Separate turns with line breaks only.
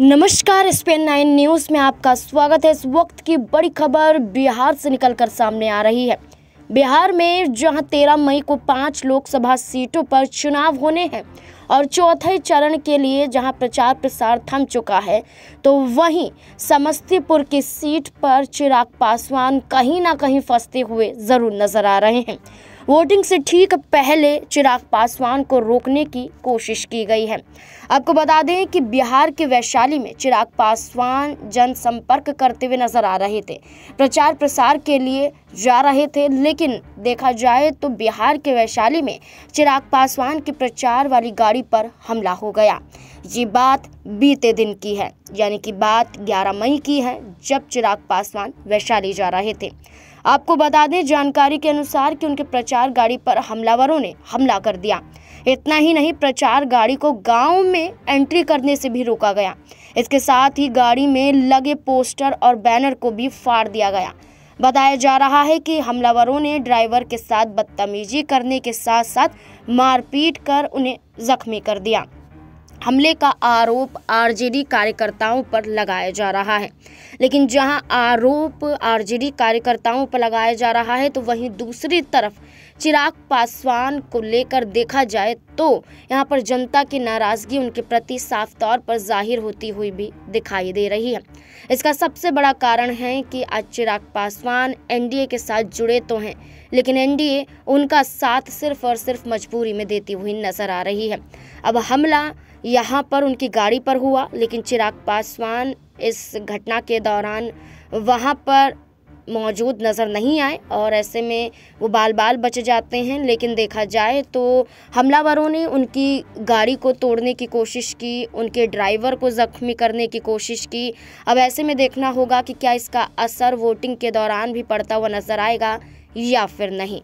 नमस्कार Spain nine news में आपका स्वागत है इस वक्त की बड़ी खबर बिहार से निकलकर सामने आ रही है बिहार में जहां 13 मई को पांच लोकसभा सीटों पर चुनाव होने हैं और चौथे चरण के लिए जहां प्रचार प्रसार थम चुका है तो वहीं समस्तीपुर की सीट पर चिराग पासवान कहीं ना कहीं फंसते हुए ज़रूर नजर आ रहे हैं वोटिंग से ठीक पहले चिराग पासवान को रोकने की कोशिश की गई है आपको बता दें कि बिहार के वैशाली में चिराग पासवान जनसंपर्क करते हुए नजर आ रहे थे प्रचार प्रसार के लिए जा रहे थे लेकिन देखा जाए तो बिहार के वैशाली में चिराग पासवान के प्रचार वाली गाड़ी पर हमला हो गया ये बात बीते दिन की है यानी कि बात 11 मई की है जब चिराग पासवान वैशाली जा रहे थे आपको बता दें जानकारी के अनुसार कि उनके प्रचार गाड़ी पर हमलावरों ने हमला कर दिया इतना ही नहीं प्रचार गाड़ी को गांव में एंट्री करने से भी रोका गया इसके साथ ही गाड़ी में लगे पोस्टर और बैनर को भी फाड़ दिया गया बताया जा रहा है कि हमलावरों ने ड्राइवर के साथ बदतमीजी करने के साथ साथ मारपीट कर उन्हें जख्मी कर दिया हमले का आरोप आरजेडी कार्यकर्ताओं पर लगाया जा रहा है लेकिन जहां आरोप आरजेडी कार्यकर्ताओं पर लगाया जा रहा है तो वहीं दूसरी तरफ चिराग पासवान को लेकर देखा जाए तो यहाँ पर जनता की नाराजगी उनके प्रति साफ तौर पर जाहिर होती हुई भी दिखाई दे रही है इसका सबसे बड़ा कारण है कि आज चिराग पासवान एनडीए के साथ जुड़े तो हैं लेकिन एनडीए उनका साथ सिर्फ और सिर्फ मजबूरी में देती हुई नजर आ रही है अब हमला यहाँ पर उनकी गाड़ी पर हुआ लेकिन चिराग पासवान इस घटना के दौरान वहाँ पर मौजूद नज़र नहीं आए और ऐसे में वो बाल बाल बच जाते हैं लेकिन देखा जाए तो हमलावरों ने उनकी गाड़ी को तोड़ने की कोशिश की उनके ड्राइवर को ज़ख्मी करने की कोशिश की अब ऐसे में देखना होगा कि क्या इसका असर वोटिंग के दौरान भी पड़ता हुआ नज़र आएगा या फिर नहीं